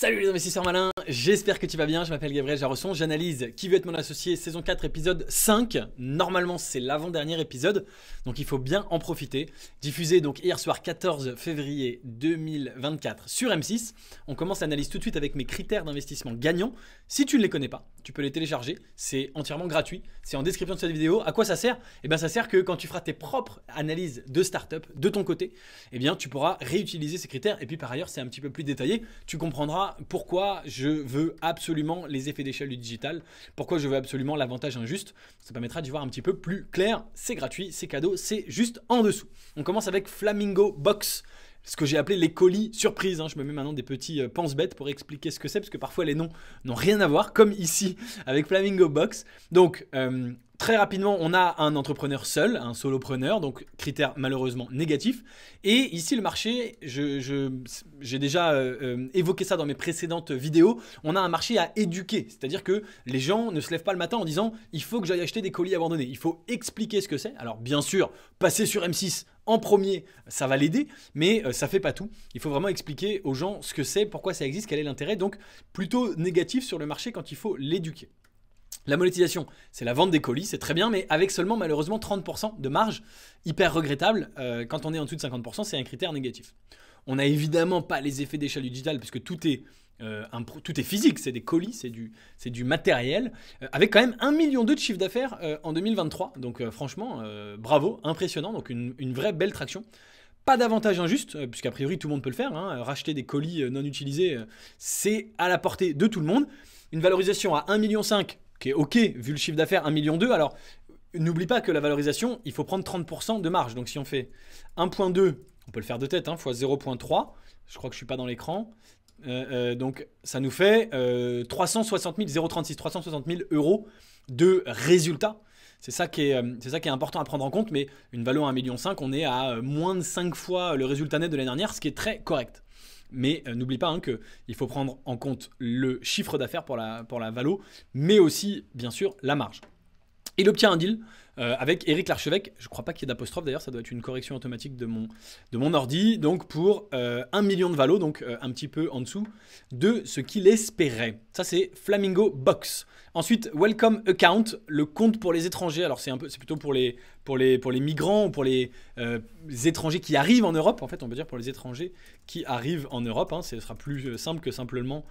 Salut les investisseurs malins, j'espère que tu vas bien, je m'appelle Gabriel Jarosson, j'analyse Qui veut être mon associé, saison 4, épisode 5. Normalement c'est l'avant-dernier épisode, donc il faut bien en profiter. Diffusé donc hier soir 14 février 2024 sur M6. On commence l'analyse tout de suite avec mes critères d'investissement gagnants. Si tu ne les connais pas, tu peux les télécharger, c'est entièrement gratuit, c'est en description de cette vidéo. À quoi ça sert Eh bien ça sert que quand tu feras tes propres analyses de start-up de ton côté, eh bien tu pourras réutiliser ces critères et puis par ailleurs c'est un petit peu plus détaillé, tu comprendras pourquoi je veux absolument les effets d'échelle du digital Pourquoi je veux absolument l'avantage injuste Ça permettra d'y voir un petit peu plus clair. C'est gratuit, c'est cadeau, c'est juste en dessous. On commence avec Flamingo Box ce que j'ai appelé les colis surprises. Hein. Je me mets maintenant des petits euh, bêtes pour expliquer ce que c'est, parce que parfois les noms n'ont rien à voir, comme ici avec Flamingo Box. Donc, euh, Très rapidement, on a un entrepreneur seul, un solopreneur, donc critère malheureusement négatif. Et ici, le marché, j'ai déjà euh, euh, évoqué ça dans mes précédentes vidéos, on a un marché à éduquer. C'est-à-dire que les gens ne se lèvent pas le matin en disant il faut que j'aille acheter des colis abandonnés. Il faut expliquer ce que c'est. Alors bien sûr, passer sur M6 en premier, ça va l'aider, mais euh, ça fait pas tout. Il faut vraiment expliquer aux gens ce que c'est, pourquoi ça existe, quel est l'intérêt. Donc plutôt négatif sur le marché quand il faut l'éduquer. La monétisation, c'est la vente des colis, c'est très bien, mais avec seulement malheureusement 30% de marge, hyper regrettable. Euh, quand on est en dessous de 50%, c'est un critère négatif. On n'a évidemment pas les effets d'échelle digitale, puisque tout est, euh, tout est physique, c'est des colis, c'est du, du matériel, euh, avec quand même 1 million de chiffre d'affaires en 2023. Donc franchement, bravo, impressionnant, donc une, vraie belle traction pas d'avantage injuste, puisqu'a priori tout le monde peut le faire, hein. racheter des colis non utilisés, c'est à la portée de tout le monde. Une valorisation à 1,5 million, OK vu le chiffre d'affaires 1,2 million. Alors, n'oublie pas que la valorisation, il faut prendre 30% de marge. Donc, si on fait 1,2, on peut le faire de tête, hein, fois 0,3, je crois que je ne suis pas dans l'écran. Euh, euh, donc, ça nous fait 360 000, 0,36, 360 000 euros de résultat. C'est ça, qui est, euh, c'est ça qui est important à prendre en compte, mais une valeur à 1,5 million, on est à moins de 5 fois le résultat net de l'année dernière, ce qui est très correct. Mais euh, n'oublie pas hein, qu'il faut prendre en compte le chiffre d'affaires pour la valo, mais aussi, bien sûr, la marge. Il obtient un deal euh, avec Eric Larchevêque. Je crois pas qu'il y ait d'apostrophe d'ailleurs, ça doit être une correction automatique de mon, de mon ordi. Donc pour euh, 1 million de valo, donc euh, un petit peu en dessous de ce qu'il espérait. Ça c'est Flamingo Box. Ensuite, Welcome Account, le compte pour les étrangers. Alors c'est un peu, c'est plutôt pour les, pour les, pour les migrants ou pour les, euh, étrangers qui arrivent en Europe. En fait, on peut dire pour les étrangers qui arrivent en Europe. Hein. Ce sera plus simple que simplement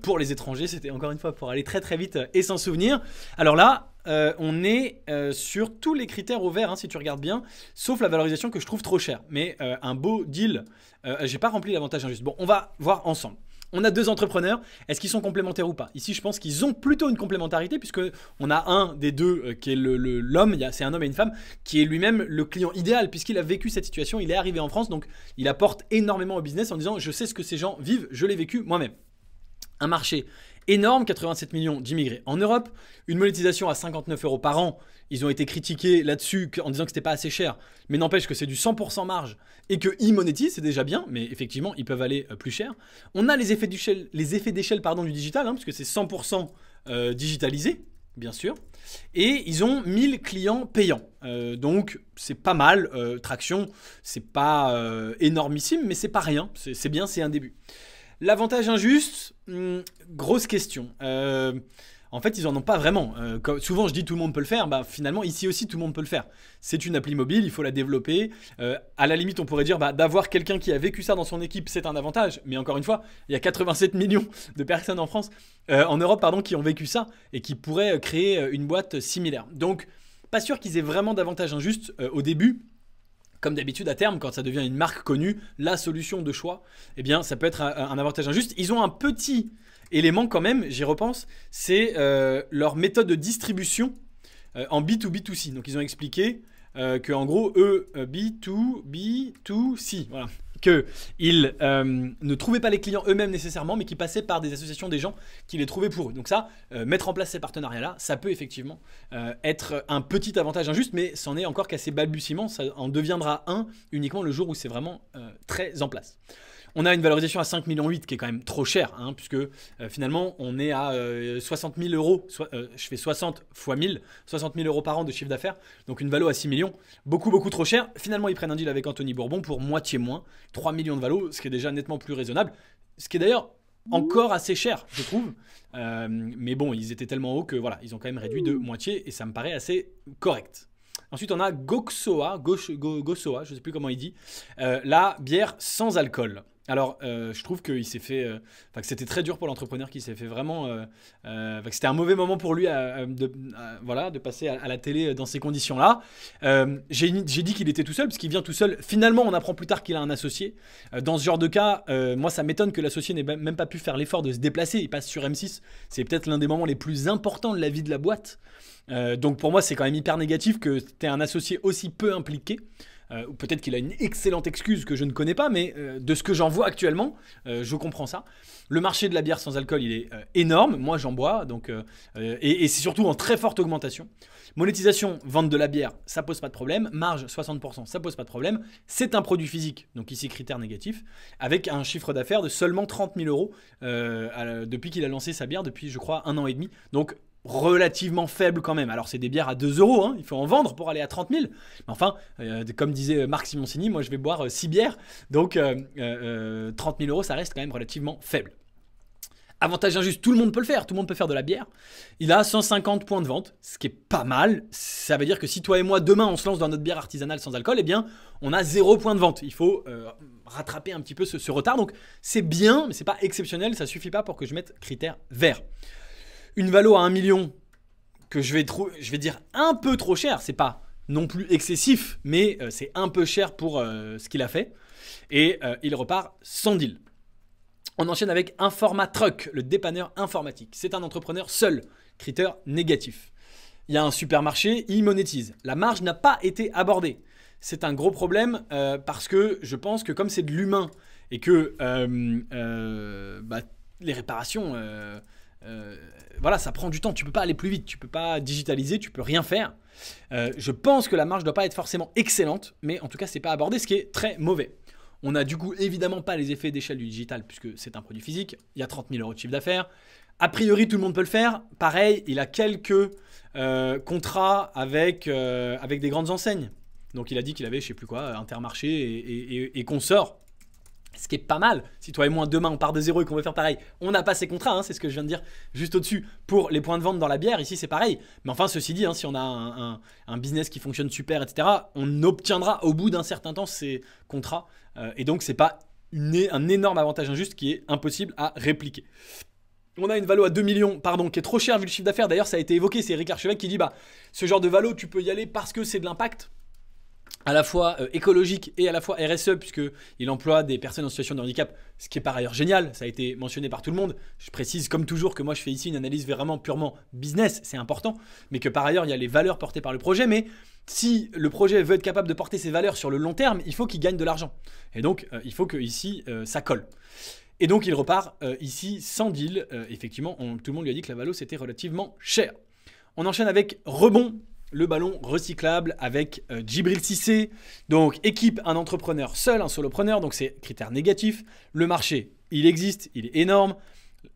pour les étrangers. C'était encore une fois pour aller très très vite et sans souvenir. Alors là, euh, on est euh, sur tous les critères au vert, hein, si tu regardes bien, sauf la valorisation que je trouve trop chère. Mais euh, un beau deal, j'ai pas rempli l'avantage injuste. Bon, on va voir ensemble. On a deux entrepreneurs, est-ce qu'ils sont complémentaires ou pas Ici, je pense qu'ils ont plutôt une complémentarité puisque on a un des deux qui est l'homme, c'est un homme et une femme, qui est lui-même le client idéal puisqu'il a vécu cette situation, il est arrivé en France, donc il apporte énormément au business en disant je sais ce que ces gens vivent, je l'ai vécu moi-même un marché énorme, 87 millions d'immigrés en Europe, une monétisation à 59 euros par an. Ils ont été critiqués là-dessus en disant que c'était pas assez cher, mais n'empêche que c'est du 100% marge et que ils monétisent, c'est déjà bien, mais effectivement, ils peuvent aller euh, plus cher. On a les effets d'échelle, les effets d'échelle pardon du digital, hein, puisque c'est 100% euh, digitalisé, bien sûr. Et ils ont 1000 clients payants. Euh, donc c'est pas mal, traction, c'est pas énormissime, mais c'est pas rien, c'est bien, c'est un début. L'avantage injuste, hmm, grosse question. Euh, en fait, ils n'en ont pas vraiment. Euh, souvent, je dis tout le monde peut le faire. Bah, finalement, ici aussi, tout le monde peut le faire. C'est une appli mobile, il faut la développer. Euh, à la limite, on pourrait dire bah, d'avoir quelqu'un qui a vécu ça dans son équipe, c'est un avantage. Mais encore une fois, il y a 87 millions de personnes en France, en Europe, pardon, qui ont vécu ça et qui pourraient créer une boîte similaire. Donc, pas sûr qu'ils aient vraiment d'avantage injuste au début comme d'habitude à terme, quand ça devient une marque connue, la solution de choix, eh bien ça peut être un, avantage injuste. Ils ont un petit élément quand même, j'y repense, c'est euh, leur méthode de distribution euh, en B2B2C. Donc ils ont expliqué qu'en euh, que en gros, e, eux, B2B2C, voilà qu'ils euh, ne trouvaient pas les clients eux-mêmes nécessairement, mais qui passaient par des associations des gens qui les trouvaient pour eux. Donc ça, euh, mettre en place ces partenariats-là, ça peut effectivement euh, être un petit avantage injuste, mais c'en est encore qu'à ses balbutiements, ça en deviendra un uniquement le jour où c'est vraiment très en place. On a une valorisation à 5,8 millions qui est quand même trop cher, hein, puisque euh, finalement on est à 60 euh, 000 euros. Euh, je fais 60 fois 1000, 60 000 euros par an de chiffre d'affaires, donc une valo à 6 millions, beaucoup beaucoup trop cher. Finalement ils prennent un deal avec Anthony Bourbon pour moitié moins, 3 millions de valo, ce qui est déjà nettement plus raisonnable, ce qui est d'ailleurs encore assez cher, je trouve. mais bon, ils étaient tellement hauts que voilà, ils ont quand même réduit de moitié et ça me paraît assez correct. Ensuite, on a Goxoa, Goxoa, je ne sais plus comment il dit, la bière sans alcool. Alors, euh, je trouve qu'il s'est fait, euh, que c'était très dur pour l'entrepreneur qui s'est fait vraiment, euh, c'était un mauvais moment pour lui, de, voilà, de passer à, la télé dans ces conditions-là. J'ai dit qu'il était tout seul parce qu'il vient tout seul. Finalement, on apprend plus tard qu'il a un associé. dans ce genre de cas, moi, ça m'étonne que l'associé n'ait même pas pu faire l'effort de se déplacer. Il passe sur M6. C'est peut-être l'un des moments les plus importants de la vie de la boîte. donc pour moi, c'est quand même hyper négatif que tu aies un associé aussi peu impliqué. Euh, peut-être qu'il a une excellente excuse que je ne connais pas, mais euh, de ce que j'en vois actuellement, euh, je comprends ça. Le marché de la bière sans alcool, il est énorme. Moi, j'en bois, donc et, c'est surtout en très forte augmentation. Monétisation, vente de la bière, ça pose pas de problème. Marge 60%, ça pose pas de problème. C'est un produit physique, donc ici critère négatif, avec un chiffre d'affaires de seulement 30 000 euros depuis qu'il a lancé sa bière, depuis je crois un an et demi. Donc relativement faible quand même. Alors c'est des bières à 2 euros, hein. il faut en vendre pour aller à 30 000. Mais enfin, euh, comme disait Marc Simoncini, moi je vais boire 6 euh, bières, donc euh, 30 euh, 000 euros, ça reste quand même relativement faible. Avantage injuste, tout le monde peut le faire, tout le monde peut faire de la bière. Il a 150 points de vente, ce qui est pas mal. Ça veut dire que si toi et moi demain on se lance dans notre bière artisanale sans alcool, eh bien on a zéro point de vente. Il faut rattraper un petit peu ce, retard. Donc c'est bien, mais c'est pas exceptionnel, ça suffit pas pour que je mette critère vert une valo à 1 million que je vais, je vais dire un peu trop cher, c'est pas non plus excessif, mais euh, c'est un peu cher pour euh, ce qu'il a fait. Et euh, il repart sans deal. On enchaîne avec Informatruck, Truck, le dépanneur informatique. C'est un entrepreneur seul, critère négatif. Il y a un supermarché, il monétise. La marge n'a pas été abordée. C'est un gros problème parce que je pense que comme c'est de l'humain et que bah, les réparations euh, voilà, ça prend du temps. Tu peux pas aller plus vite, tu peux pas digitaliser, tu peux rien faire. Euh, je pense que la marge doit pas être forcément excellente, mais en tout cas, c'est pas abordé, ce qui est très mauvais. On n'a du coup évidemment pas les effets d'échelle du digital puisque c'est un produit physique. Il y a 30 000 euros de chiffre d'affaires. A priori, tout le monde peut le faire. Pareil, il a quelques euh, contrats avec, avec des grandes enseignes. Donc il a dit qu'il avait, je sais plus quoi, Intermarché et, et, et ce qui est pas mal. Si toi et moi, demain, on part de zéro et qu'on veut faire pareil, on n'a pas ces contrats, hein, c'est ce que je viens de dire juste au-dessus. Pour les points de vente dans la bière, ici, c'est pareil. Mais enfin, ceci dit, hein, si on a un, business qui fonctionne super, etc., on obtiendra au bout d'un certain temps ces contrats. Euh, et donc, c'est pas un énorme avantage injuste qui est impossible à répliquer. On a une valo à 2 millions, pardon, qui est trop chère vu le chiffre d'affaires. D'ailleurs, ça a été évoqué. C'est Eric Archevêque qui dit bah, ce genre de valo, tu peux y aller parce que c'est de l'impact à la fois euh, écologique et à la fois RSE, puisqu'il emploie des personnes en situation de handicap, ce qui est par ailleurs génial, ça a été mentionné par tout le monde. Je précise comme toujours que moi je fais ici une analyse vraiment purement business, c'est important, mais que par ailleurs il y a les valeurs portées par le projet, mais si le projet veut être capable de porter ses valeurs sur le long terme, il faut qu'il gagne de l'argent. Et donc euh, il faut que ici euh, ça colle. Et donc il repart ici sans deal. effectivement, tout le monde lui a dit que la valo c'était relativement cher. On enchaîne avec rebond le ballon recyclable avec euh, Djibril Cissé. Donc équipe, un entrepreneur seul, un solopreneur, donc c'est critère négatif. Le marché, il existe, il est énorme.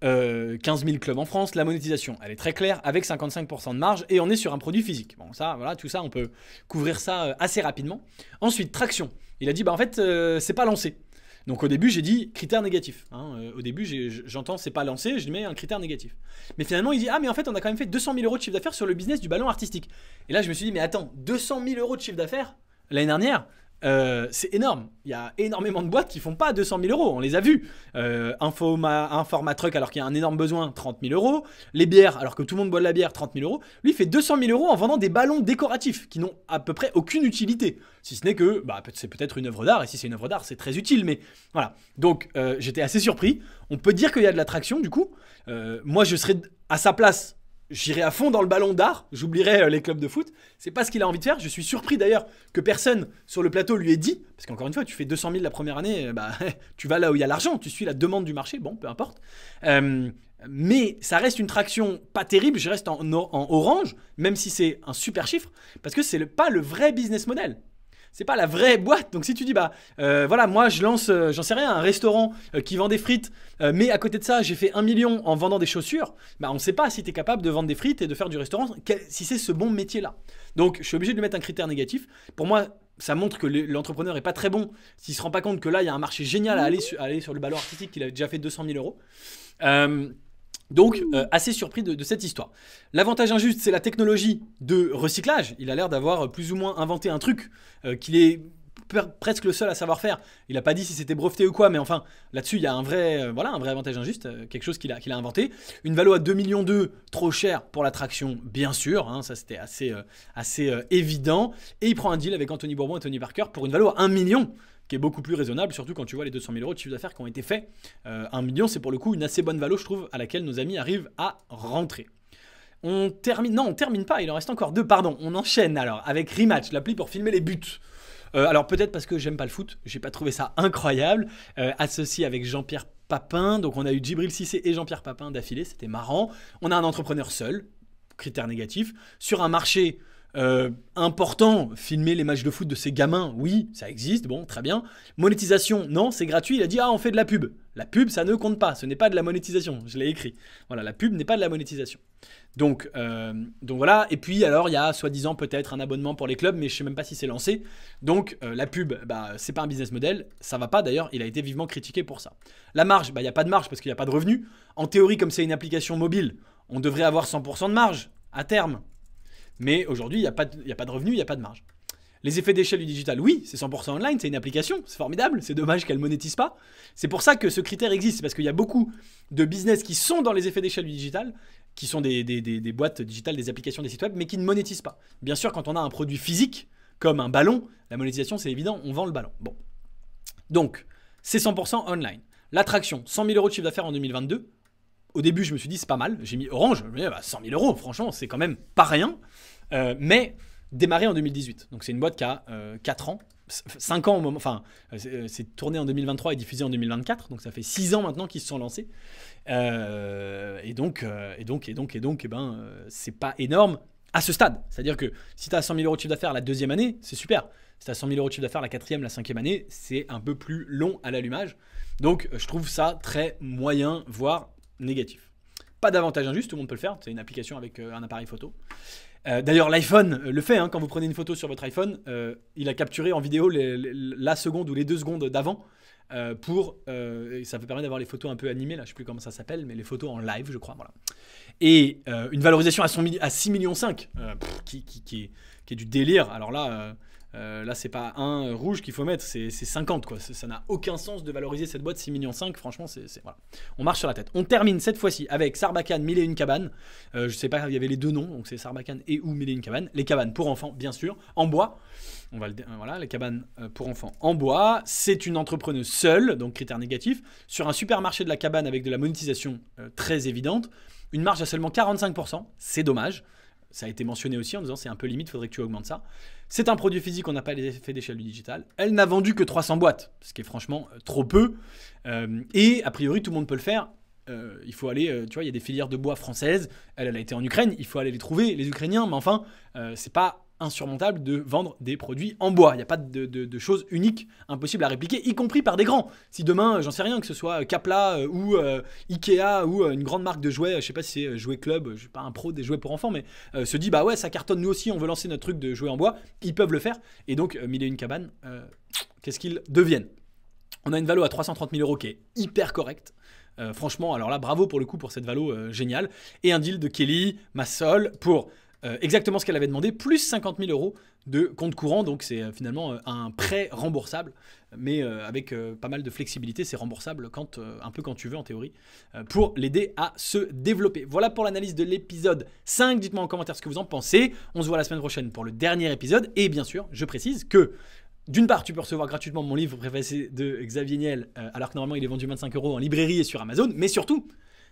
15 euh, 000 clubs en France, la monétisation, elle est très claire, avec 55% de marge, et on est sur un produit physique. Bon, ça, voilà, tout ça, on peut couvrir ça euh, assez rapidement. Ensuite, traction. Il a dit, bah en fait, c'est pas lancé. Donc au début, j'ai dit critère négatif. Hein. Euh, au début, j'entends c'est pas lancé, je mets un critère négatif. Mais finalement, il dit ah mais en fait, on a quand même fait 200 000 euros de chiffre d'affaires sur le business du ballon artistique. Et là, je me suis dit mais attends, 200 000 euros de chiffre d'affaires l'année dernière, euh, c'est énorme. Il y a énormément de boîtes qui font pas 200 000 euros. On les a vues. Euh, un Informa Truck, alors qu'il y a un énorme besoin, 30 000 euros. Les bières, alors que tout le monde boit de la bière, 30 000 euros. Lui, il fait 200 000 euros en vendant des ballons décoratifs qui n'ont à peu près aucune utilité. Si ce n'est que bah, c'est peut-être une œuvre d'art. Et si c'est une œuvre d'art, c'est très utile. Mais voilà. Donc, euh, j'étais assez surpris. On peut dire qu'il y a de l'attraction, du coup. Euh, moi, je serais à sa place j'irai à fond dans le ballon d'art, j'oublierai euh, les clubs de foot. C'est pas ce qu'il a envie de faire. Je suis surpris d'ailleurs que personne sur le plateau lui ait dit, parce qu'encore une fois, tu fais 200 000 la première année, euh, bah, tu vas là où il y a l'argent, tu suis la demande du marché, bon, peu importe. Euh, mais ça reste une traction pas terrible, je reste en, en orange, même si c'est un super chiffre, parce que c'est pas le vrai business model c'est pas la vraie boîte. Donc si tu dis bah euh, voilà, moi je lance, euh, j'en sais rien, un restaurant euh, qui vend des frites, mais à côté de ça j'ai fait un million en vendant des chaussures, bah on sait pas si tu es capable de vendre des frites et de faire du restaurant, si c'est ce bon métier là. Donc je suis obligé de lui mettre un critère négatif. Pour moi, ça montre que l'entrepreneur est pas très bon s'il se rend pas compte que là il y a un marché génial à mmh. aller, aller sur le ballon artistique qu'il a déjà fait 200 000 euros. Donc, hmm. euh, assez surpris de, cette histoire. L'avantage injuste, c'est la technologie de recyclage. Il a l'air d'avoir plus ou moins inventé un truc euh, qu'il est presque le seul à savoir faire. Il n'a pas dit si c'était breveté ou quoi, mais enfin, là-dessus, il y a un vrai, euh, avantage injuste, quelque chose qu'il a, inventé. Une valo à 2 millions trop cher pour l'attraction, bien sûr, hein, ça c'était assez, évident. Et il prend un deal avec Anthony Bourbon et Tony Parker pour une valo à 1 million qui est beaucoup plus raisonnable, surtout quand tu vois les 200 000 euros de chiffre d'affaires qui ont été faits. Euh, un 1 million, c'est pour le coup une assez bonne valeur, je trouve, à laquelle nos amis arrivent à rentrer. On termine, non, on termine pas, il en reste encore deux, pardon, on enchaîne alors avec Rematch, l'appli pour filmer les buts. Euh, alors peut-être parce que j'aime pas le foot, j'ai pas trouvé ça incroyable, euh, associé avec Jean-Pierre Papin, donc on a eu Djibril Cissé et Jean-Pierre Papin d'affilée, c'était marrant. On a un entrepreneur seul, critère négatif, sur un marché euh, important, filmer les matchs de foot de ces gamins, oui, ça existe, bon, très bien. Monétisation, non, c'est gratuit. Il a dit, ah, on fait de la pub. La pub, ça ne compte pas, ce n'est pas de la monétisation, je l'ai écrit. Voilà, la pub n'est pas de la monétisation. Donc, euh, donc voilà, et puis alors il y a soi-disant peut-être un abonnement pour les clubs, mais je ne sais même pas si c'est lancé. Donc euh, la pub, bah, c'est pas un business model, ça va pas d'ailleurs, il a été vivement critiqué pour ça. La marge, bah, il n'y a pas de marge parce qu'il n'y a pas de revenus. En théorie, comme c'est une application mobile, on devrait avoir 100% de marge à terme. Mais aujourd'hui, il n'y a, pas de, y a pas de revenus, il n'y a pas de marge. Les effets d'échelle du digital, oui, c'est 100% online, c'est une application, c'est formidable, c'est dommage qu'elle ne monétise pas. C'est pour ça que ce critère existe, parce qu'il y a beaucoup de business qui sont dans les effets d'échelle du digital, qui sont des, des, boîtes digitales, des applications, des sites web, mais qui ne monétisent pas. Bien sûr, quand on a un produit physique, comme un ballon, la monétisation, c'est évident, on vend le ballon. Bon. Donc, c'est 100% online. L'attraction, 100 000 euros de chiffre d'affaires en 2022, au début, je me suis dit, c'est pas mal. J'ai mis Orange, 100 000 bah, euros, franchement, c'est quand même pas rien. Euh, mais démarré en 2018. Donc c'est une boîte qui a 4 euh, ans, 5 ans au moment, enfin, euh, c'est tourné en 2023 et diffusé en 2024. Donc ça fait 6 ans maintenant qu'ils se sont lancés. et donc, et donc, et donc, et eh donc, et ben, c'est pas énorme à ce stade. C'est-à-dire que si tu as 100 000 euros de chiffre d'affaires la deuxième année, c'est super. Si tu as 100 000 euros de chiffre d'affaires la quatrième, la cinquième année, c'est un peu plus long à l'allumage. Donc je trouve ça très moyen, voire négatif. Pas d'avantage injuste, tout le monde peut le faire, c'est une application avec euh, un appareil photo. Euh, d'ailleurs, l'iPhone le fait, hein, quand vous prenez une photo sur votre iPhone, euh, il a capturé en vidéo la seconde ou les deux secondes d'avant. pour ça vous permet d'avoir les photos un peu animées là je sais plus comment ça s'appelle mais les photos en live je crois voilà et une valorisation à, 6,5 millions qui, est, qui, est, du délire alors là euh, là, c'est pas un rouge qu'il faut mettre, c'est 50 quoi. Ça n'a aucun sens de valoriser cette boîte 6 millions 5. Franchement, c'est voilà. On marche sur la tête. On termine cette fois-ci avec Sarbacane, Mille et une cabanes. Euh, je sais pas, il y avait les deux noms, donc c'est Sarbacane et ou Mille et une cabanes. Les cabanes pour enfants, bien sûr, en bois. On va le, euh, voilà, les cabanes euh, pour enfants en bois. C'est une entrepreneuse seule, donc critère négatif, sur un supermarché de la cabane avec de la monétisation très évidente. Une marge à seulement 45%, c'est dommage ça a été mentionné aussi en disant c'est un peu limite, faudrait que tu augmentes ça. C'est un produit physique, on n'a pas les effets d'échelle du digital. Elle n'a vendu que 300 boîtes, ce qui est franchement euh, trop peu. Euh, et a priori, tout le monde peut le faire. Euh, il faut aller, tu vois, il y a des filières de bois françaises. Elle, elle a été en Ukraine, il faut aller les trouver, les Ukrainiens. Mais enfin, c'est pas insurmontable de vendre des produits en bois. Il n'y a pas de, choses uniques, impossibles à répliquer, y compris par des grands. Si demain, j'en sais rien, que ce soit Capla euh, ou euh, Ikea ou euh, une grande marque de jouets, je ne sais pas si c'est Jouet Club, je ne suis pas un pro des jouets pour enfants, mais se dit, bah ouais, ça cartonne, nous aussi, on veut lancer notre truc de jouets en bois, ils peuvent le faire. Et donc, mille et une cabane, qu'est-ce qu'ils deviennent On a une valo à 330 000 euros qui est hyper correcte. franchement, alors là, bravo pour le coup pour cette valo géniale. Et un deal de Kelly, Massol, pour euh, exactement ce qu'elle avait demandé, plus 50 000 euros de compte courant. Donc c'est euh, finalement euh, un prêt remboursable, mais avec pas mal de flexibilité. C'est remboursable quand, un peu quand tu veux en théorie, pour l'aider à se développer. Voilà pour l'analyse de l'épisode 5. Dites-moi en commentaire ce que vous en pensez. On se voit la semaine prochaine pour le dernier épisode. Et bien sûr, je précise que... D'une part, tu peux recevoir gratuitement mon livre préfacé de Xavier Niel, alors que normalement il est vendu 25 euros en librairie et sur Amazon, mais surtout,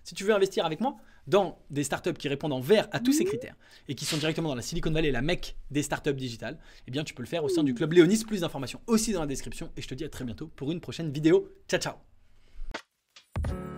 si tu veux investir avec moi dans des startups qui répondent en vert à tous ces mmh. critères et qui sont directement dans la Silicon Valley, la mecque des startups digitales, eh bien, tu peux le faire au sein du mmh. club Léonis. Plus d'informations aussi dans la description. Et je te dis à très bientôt pour une prochaine vidéo. Ciao, ciao!